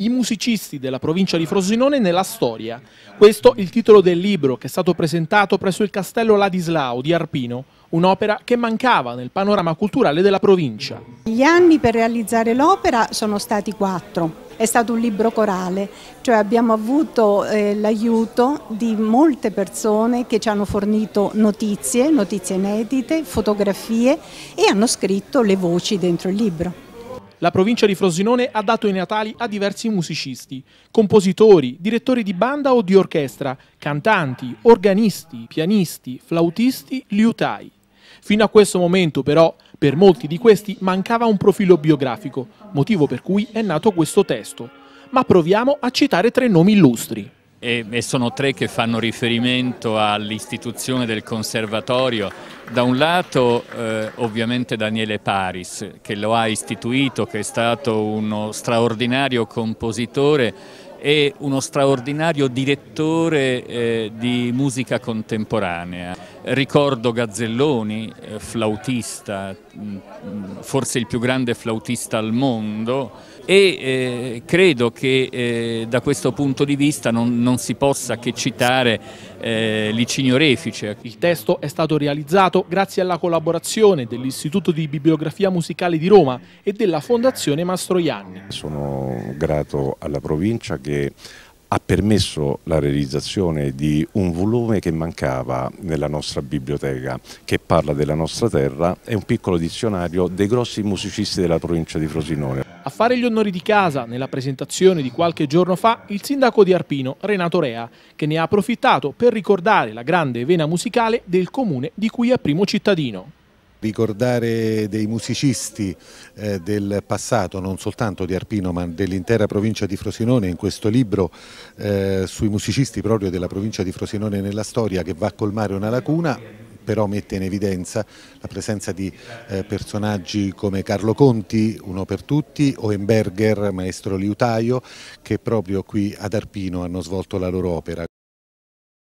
I musicisti della provincia di Frosinone nella storia. Questo è il titolo del libro che è stato presentato presso il Castello Ladislao di Arpino, un'opera che mancava nel panorama culturale della provincia. Gli anni per realizzare l'opera sono stati quattro. È stato un libro corale, cioè abbiamo avuto eh, l'aiuto di molte persone che ci hanno fornito notizie, notizie inedite, fotografie e hanno scritto le voci dentro il libro. La provincia di Frosinone ha dato i natali a diversi musicisti, compositori, direttori di banda o di orchestra, cantanti, organisti, pianisti, flautisti, liutai. Fino a questo momento però per molti di questi mancava un profilo biografico, motivo per cui è nato questo testo. Ma proviamo a citare tre nomi illustri e, e sono tre che fanno riferimento all'istituzione del conservatorio. Da un lato eh, ovviamente Daniele Paris che lo ha istituito, che è stato uno straordinario compositore e uno straordinario direttore eh, di musica contemporanea. Ricordo Gazzelloni, eh, flautista, mm, mm, forse il più grande flautista al mondo e eh, credo che eh, da questo punto di vista non, non si possa che citare eh, Licinio Refice. Il testo è stato realizzato grazie alla collaborazione dell'Istituto di Bibliografia Musicale di Roma e della Fondazione Mastroianni. Sono grato alla provincia, che che ha permesso la realizzazione di un volume che mancava nella nostra biblioteca che parla della nostra terra è un piccolo dizionario dei grossi musicisti della provincia di Frosinone. A fare gli onori di casa nella presentazione di qualche giorno fa il sindaco di Arpino, Renato Rea, che ne ha approfittato per ricordare la grande vena musicale del comune di cui è primo cittadino ricordare dei musicisti eh, del passato, non soltanto di Arpino ma dell'intera provincia di Frosinone in questo libro eh, sui musicisti proprio della provincia di Frosinone nella storia che va a colmare una lacuna però mette in evidenza la presenza di eh, personaggi come Carlo Conti, uno per tutti, Oenberger, maestro liutaio, che proprio qui ad Arpino hanno svolto la loro opera.